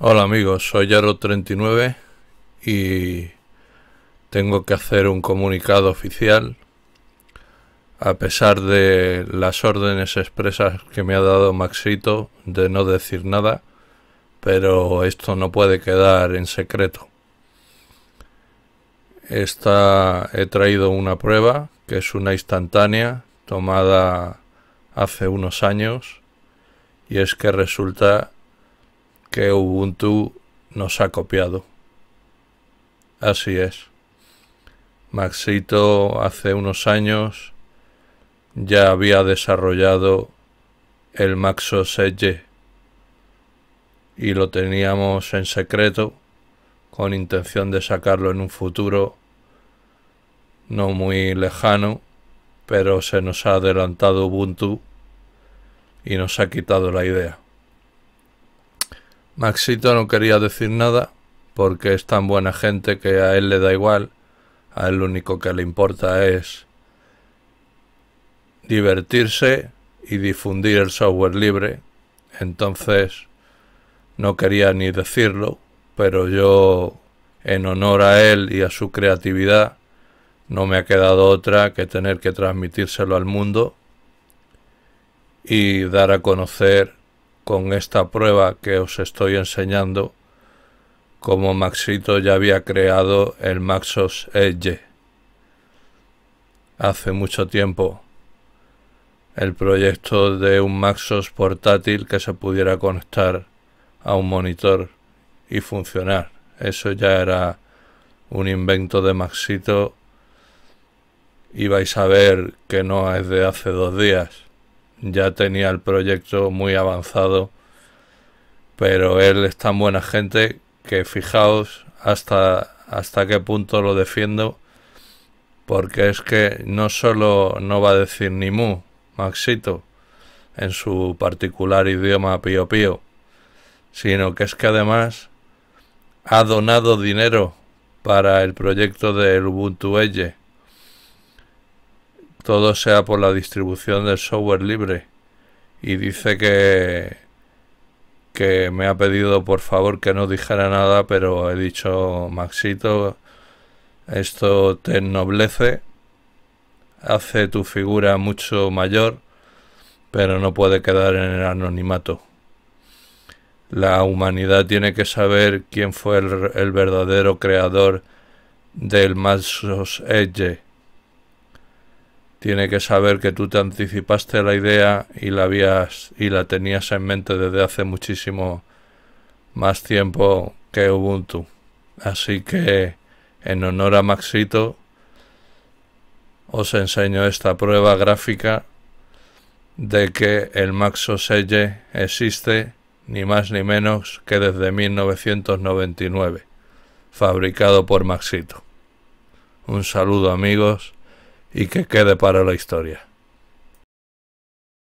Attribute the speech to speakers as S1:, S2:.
S1: Hola amigos, soy Yaro39 y tengo que hacer un comunicado oficial. A pesar de las órdenes expresas que me ha dado Maxito de no decir nada, pero esto no puede quedar en secreto. Esta he traído una prueba que es una instantánea tomada hace unos años y es que resulta que Ubuntu nos ha copiado. Así es. Maxito hace unos años ya había desarrollado el Maxos g y lo teníamos en secreto con intención de sacarlo en un futuro no muy lejano, pero se nos ha adelantado Ubuntu y nos ha quitado la idea. Maxito no quería decir nada porque es tan buena gente que a él le da igual, a él lo único que le importa es divertirse y difundir el software libre. Entonces no quería ni decirlo, pero yo en honor a él y a su creatividad no me ha quedado otra que tener que transmitírselo al mundo y dar a conocer con esta prueba que os estoy enseñando como Maxito ya había creado el Maxos Edge hace mucho tiempo el proyecto de un Maxos portátil que se pudiera conectar a un monitor y funcionar. Eso ya era un invento de Maxito y vais a ver que no es de hace dos días ya tenía el proyecto muy avanzado, pero él es tan buena gente que fijaos hasta, hasta qué punto lo defiendo, porque es que no solo no va a decir ni mu, Maxito, en su particular idioma pio pío, sino que es que además ha donado dinero para el proyecto de Ubuntu Edge todo sea por la distribución del software libre. Y dice que, que me ha pedido por favor que no dijera nada, pero he dicho, Maxito, esto te ennoblece, hace tu figura mucho mayor, pero no puede quedar en el anonimato. La humanidad tiene que saber quién fue el, verdadero creador del Maxos Edge tiene que saber que tú te anticipaste la idea y la y la tenías en mente desde hace muchísimo más tiempo que Ubuntu. Así que en honor a Maxito os enseño esta prueba gráfica de que el Maxo Selle existe ni más ni menos que desde 1999, fabricado por Maxito. Un saludo amigos y que quede para la historia.